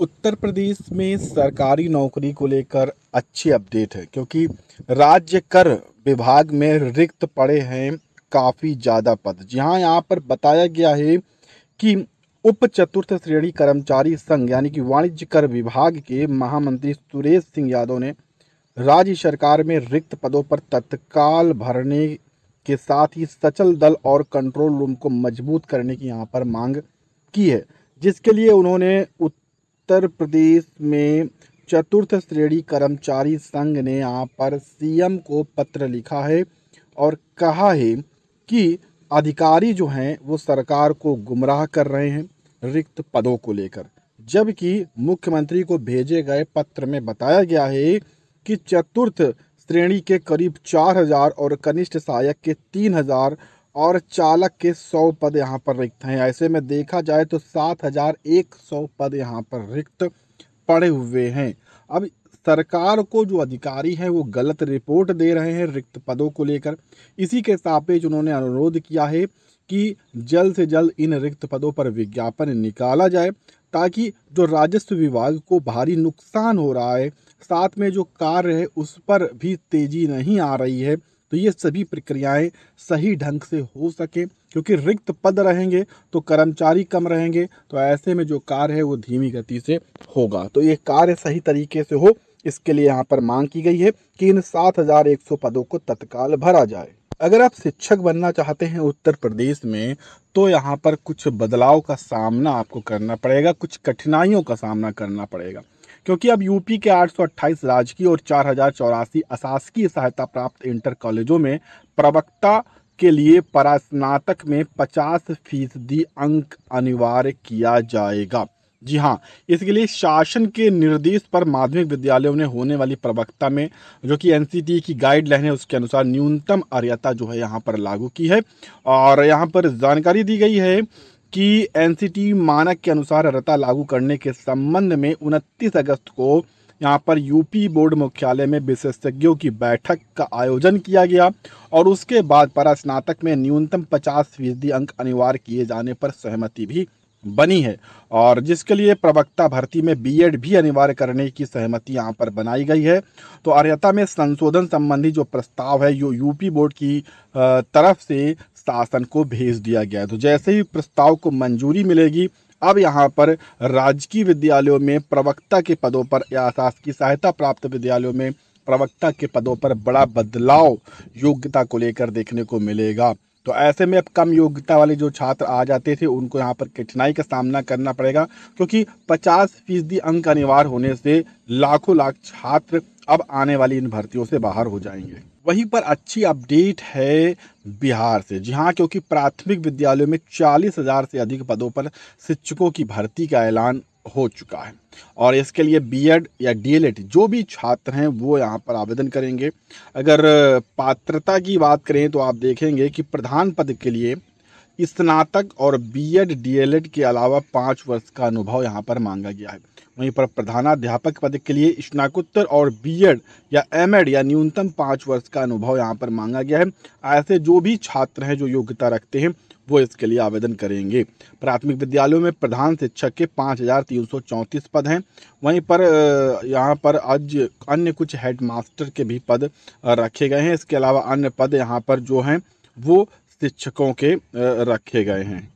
उत्तर प्रदेश में सरकारी नौकरी को लेकर अच्छी अपडेट है क्योंकि राज्य कर विभाग में रिक्त पड़े हैं काफ़ी ज़्यादा पद जहाँ यहाँ पर बताया गया है कि उप चतुर्थ श्रेणी कर्मचारी संघ यानी कि वाणिज्य कर विभाग के महामंत्री सुरेश सिंह यादव ने राज्य सरकार में रिक्त पदों पर तत्काल भरने के साथ ही सचल दल और कंट्रोल रूम को मजबूत करने की यहाँ पर मांग की है जिसके लिए उन्होंने उत्तर प्रदेश में चतुर्थ श्रेणी कर्मचारी संघ ने यहाँ पर सीएम को पत्र लिखा है और कहा है कि अधिकारी जो हैं वो सरकार को गुमराह कर रहे हैं रिक्त पदों को लेकर जबकि मुख्यमंत्री को भेजे गए पत्र में बताया गया है कि चतुर्थ श्रेणी के करीब 4000 और कनिष्ठ सहायक के 3000 और चालक के सौ पद यहाँ पर रिक्त हैं ऐसे में देखा जाए तो सात हज़ार एक सौ पद यहाँ पर रिक्त पड़े हुए हैं अब सरकार को जो अधिकारी हैं वो गलत रिपोर्ट दे रहे हैं रिक्त पदों को लेकर इसी के सापेक्ष उन्होंने अनुरोध किया है कि जल्द से जल्द इन रिक्त पदों पर विज्ञापन निकाला जाए ताकि जो राजस्व विभाग को भारी नुकसान हो रहा है साथ में जो कार्य है उस पर भी तेज़ी नहीं आ रही है तो ये सभी प्रक्रियाएं सही ढंग से हो सके क्योंकि रिक्त पद रहेंगे तो कर्मचारी कम रहेंगे तो ऐसे में जो कार्य है वो धीमी गति से होगा तो ये कार्य सही तरीके से हो इसके लिए यहाँ पर मांग की गई है कि इन सात हजार एक सौ पदों को तत्काल भरा जाए अगर आप शिक्षक बनना चाहते हैं उत्तर प्रदेश में तो यहाँ पर कुछ बदलाव का सामना आपको करना पड़ेगा कुछ कठिनाइयों का सामना करना पड़ेगा क्योंकि अब यूपी के 828 राजकीय और चार हजार चौरासी अशासकीय सहायता प्राप्त इंटर कॉलेजों में प्रवक्ता के लिए परास्नातक में 50 फीसदी अंक अनिवार्य किया जाएगा जी हाँ इसके लिए शासन के निर्देश पर माध्यमिक विद्यालयों ने होने वाली प्रवक्ता में जो कि एन की गाइडलाइन है उसके अनुसार न्यूनतम अर्यता जो है यहाँ पर लागू की है और यहाँ पर जानकारी दी गई है कि एनसीटी मानक के अनुसार अर्ता लागू करने के संबंध में 29 अगस्त को यहाँ पर यूपी बोर्ड मुख्यालय में विशेषज्ञों की बैठक का आयोजन किया गया और उसके बाद परास्नातक में न्यूनतम 50 फीसदी अंक अनिवार्य किए जाने पर सहमति भी बनी है और जिसके लिए प्रवक्ता भर्ती में बीएड भी अनिवार्य करने की सहमति यहाँ पर बनाई गई है तो अर्यता में संशोधन संबंधी जो प्रस्ताव है यो यूपी बोर्ड की तरफ से शासन को भेज दिया गया तो जैसे ही प्रस्ताव को मंजूरी मिलेगी अब यहाँ पर राजकीय विद्यालयों में प्रवक्ता के पदों पर या शासकीय सहायता प्राप्त विद्यालयों में प्रवक्ता के पदों पर बड़ा बदलाव योग्यता को लेकर देखने को मिलेगा तो ऐसे में अब कम योग्यता वाले जो छात्र आ जाते थे उनको यहाँ पर कठिनाई का सामना करना पड़ेगा क्योंकि 50 फीसदी अंक अनिवार्य होने से लाखों लाख छात्र अब आने वाली इन भर्तियों से बाहर हो जाएंगे वहीं पर अच्छी अपडेट है बिहार से जी हाँ क्योंकि प्राथमिक विद्यालयों में चालीस हज़ार से अधिक पदों पर शिक्षकों की भर्ती का ऐलान हो चुका है और इसके लिए बीएड या डीएलएड e जो भी छात्र हैं वो यहाँ पर आवेदन करेंगे अगर पात्रता की बात करें तो आप देखेंगे कि प्रधान पद के लिए स्नातक और बीएड डीएलएड के अलावा पाँच वर्ष का अनुभव यहाँ पर मांगा गया है वहीं पर प्रधानाध्यापक पद के लिए स्नाकोत्तर और बीएड या एमएड या न्यूनतम पाँच वर्ष का अनुभव यहाँ पर मांगा गया है ऐसे जो भी छात्र हैं जो योग्यता रखते हैं वो इसके लिए आवेदन करेंगे प्राथमिक विद्यालयों में प्रधान शिक्षक के पाँच हज़ार तीन सौ चौंतीस पद हैं वहीं पर यहाँ पर आज अन्य कुछ हेडमास्टर के भी पद रखे गए हैं इसके अलावा अन्य पद यहाँ पर जो हैं वो शिक्षकों के रखे गए हैं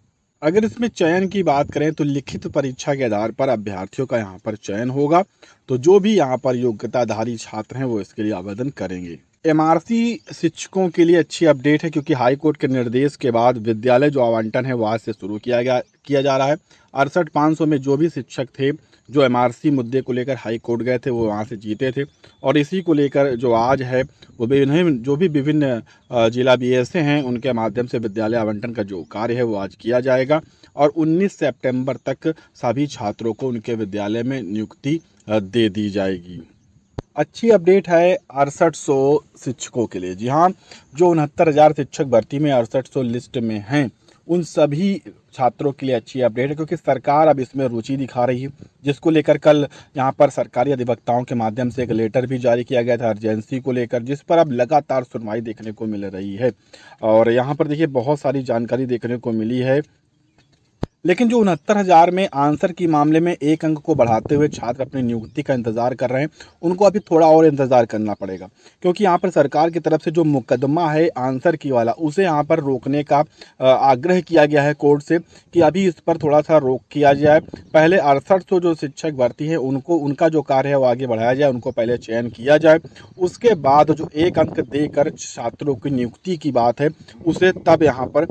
अगर इसमें चयन की बात करें तो लिखित परीक्षा के आधार पर अभ्यर्थियों का यहाँ पर चयन होगा तो जो भी यहाँ पर योग्यताधारी छात्र हैं वो इसके लिए आवेदन करेंगे इमारती शिक्षकों के लिए अच्छी अपडेट है क्योंकि हाई कोर्ट के निर्देश के बाद विद्यालय जो आवंटन है वो आज से शुरू किया गया किया जा रहा है अड़सठ पाँच में जो भी शिक्षक थे जो एमआरसी मुद्दे को लेकर हाई कोर्ट गए थे वो वहाँ से जीते थे और इसी को लेकर जो आज है वो विभिन्न जो भी विभिन्न जिला बी हैं उनके माध्यम से विद्यालय आवंटन का जो कार्य है वो आज किया जाएगा और 19 सितंबर तक सभी छात्रों को उनके विद्यालय में नियुक्ति दे दी जाएगी अच्छी अपडेट है अड़सठ सौ शिक्षकों के लिए जी हाँ जो उनहत्तर हज़ार शिक्षक भर्ती में अड़सठ सौ लिस्ट में हैं उन सभी छात्रों के लिए अच्छी अपडेट है क्योंकि सरकार अब इसमें रुचि दिखा रही है जिसको लेकर कल यहाँ पर सरकारी अधिवक्ताओं के माध्यम से एक लेटर भी जारी किया गया था अर्जेंसी को लेकर जिस पर अब लगातार सुनवाई देखने को मिल रही है और यहाँ पर देखिए बहुत सारी जानकारी देखने को मिली है लेकिन जो उनहत्तर हज़ार में आंसर के मामले में एक अंक को बढ़ाते हुए छात्र अपनी नियुक्ति का इंतज़ार कर रहे हैं उनको अभी थोड़ा और इंतज़ार करना पड़ेगा क्योंकि यहाँ पर सरकार की तरफ से जो मुकदमा है आंसर की वाला उसे यहाँ पर रोकने का आग्रह किया गया है कोर्ट से कि अभी इस पर थोड़ा सा रोक किया जाए पहले अड़सठ जो शिक्षक भर्ती हैं उनको उनका जो कार्य है वो आगे बढ़ाया जाए उनको पहले चयन किया जाए उसके बाद जो एक अंक देकर छात्रों की नियुक्ति की बात है उसे तब यहाँ पर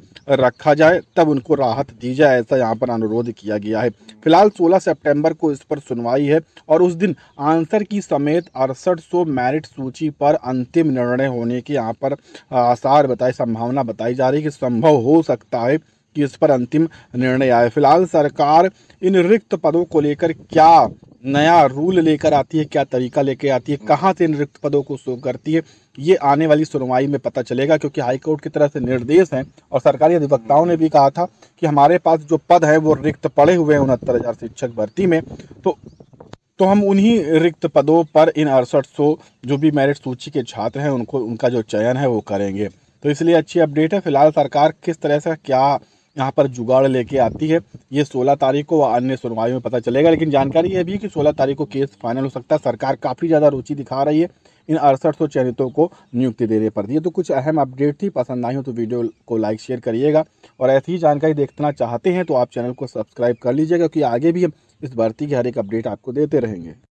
रखा जाए तब उनको राहत दी जाए ऐसा यहाँ पर अनुरोध किया गया है फिलहाल 16 सितंबर को इस पर सुनवाई है और उस दिन आंसर की समेत अड़सठ सौ मेरिट सूची पर अंतिम निर्णय होने के यहाँ पर आसार बताई संभावना बताई जा रही है कि संभव हो सकता है कि इस पर अंतिम निर्णय आए फिलहाल सरकार इन रिक्त पदों को लेकर क्या नया रूल लेकर आती है क्या तरीका लेकर आती है कहाँ से इन रिक्त पदों को शो करती है ये आने वाली सुनवाई में पता चलेगा क्योंकि हाईकोर्ट की तरफ से निर्देश हैं और सरकारी अधिवक्ताओं ने भी कहा था कि हमारे पास जो पद है वो रिक्त पड़े हुए हैं उनहत्तर हज़ार शिक्षक भर्ती में तो तो हम उन्हीं रिक्त पदों पर इन अड़सठ सौ जो भी मेरिट सूची के छात्र हैं उनको उनका जो चयन है वो करेंगे तो इसलिए अच्छी अपडेट है फिलहाल सरकार किस तरह से क्या यहाँ पर जुगाड़ लेके आती है ये 16 तारीख को अन्य सुनवाई में पता चलेगा लेकिन जानकारी यह भी कि 16 तारीख को केस फाइनल हो सकता है सरकार काफ़ी ज़्यादा रुचि दिखा रही है इन अड़सठ सौ चयनितों को नियुक्ति देने पर दी तो कुछ अहम अपडेट थी पसंद आई हो तो वीडियो को लाइक शेयर करिएगा और ऐसी ही जानकारी देखना चाहते हैं तो आप चैनल को सब्सक्राइब कर लीजिएगा क्योंकि आगे भी हम इस भर्ती की हर एक अपडेट आपको देते रहेंगे